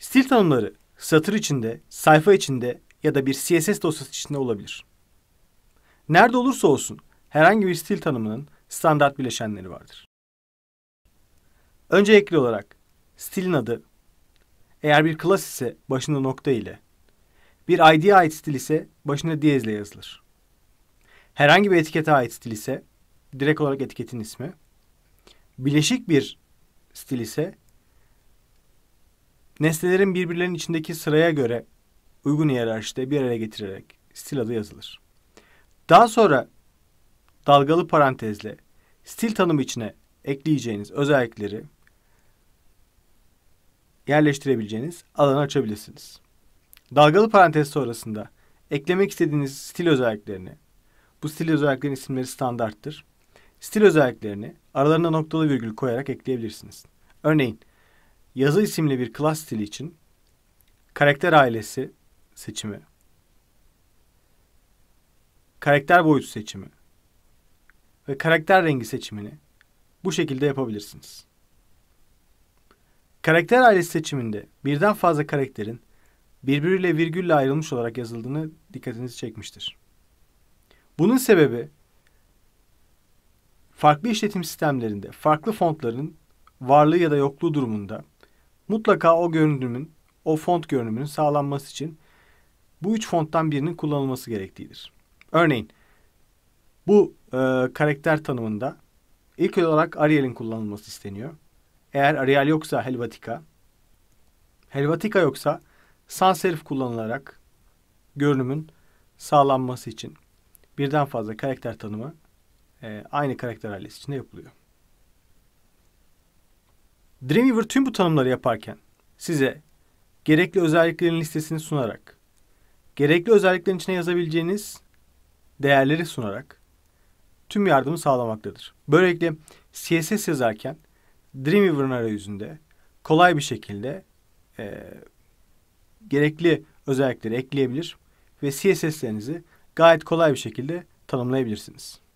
Stil tanımları satır içinde, sayfa içinde ya da bir CSS dosyası içinde olabilir. Nerede olursa olsun herhangi bir stil tanımının standart bileşenleri vardır. Önce ekli olarak stilin adı, eğer bir klas ise başında nokta ile, bir ID'ye ait stil ise başında diyez ile yazılır. Herhangi bir etikete ait stil ise direkt olarak etiketin ismi, bileşik bir stil ise Nesnelerin birbirlerinin içindeki sıraya göre uygun hiyerarşide bir araya getirerek stil adı yazılır. Daha sonra dalgalı parantezle stil tanımı içine ekleyeceğiniz özellikleri yerleştirebileceğiniz alanı açabilirsiniz. Dalgalı parantez sonrasında eklemek istediğiniz stil özelliklerini, bu stil özelliklerin isimleri standarttır. Stil özelliklerini aralarına noktalı virgül koyarak ekleyebilirsiniz. Örneğin yazı isimli bir klas stili için karakter ailesi seçimi, karakter boyutu seçimi ve karakter rengi seçimini bu şekilde yapabilirsiniz. Karakter ailesi seçiminde birden fazla karakterin birbiriyle virgülle ayrılmış olarak yazıldığını dikkatinizi çekmiştir. Bunun sebebi farklı işletim sistemlerinde farklı fontların varlığı ya da yokluğu durumunda Mutlaka o görünümün, o font görünümünün sağlanması için bu üç fonttan birinin kullanılması gerektiğidir. Örneğin bu e, karakter tanımında ilk olarak Arial'in kullanılması isteniyor. Eğer Arial yoksa Helvetica, Helvetica yoksa sans serif kullanılarak görünümün sağlanması için birden fazla karakter tanımı e, aynı karakter ailesi içinde yapılıyor. Dreamweaver tüm bu tanımları yaparken size gerekli özelliklerin listesini sunarak, gerekli özelliklerin içine yazabileceğiniz değerleri sunarak tüm yardımı sağlamaktadır. Böylelikle CSS yazarken Dreamweaver'ın arayüzünde kolay bir şekilde e, gerekli özellikleri ekleyebilir ve CSS'lerinizi gayet kolay bir şekilde tanımlayabilirsiniz.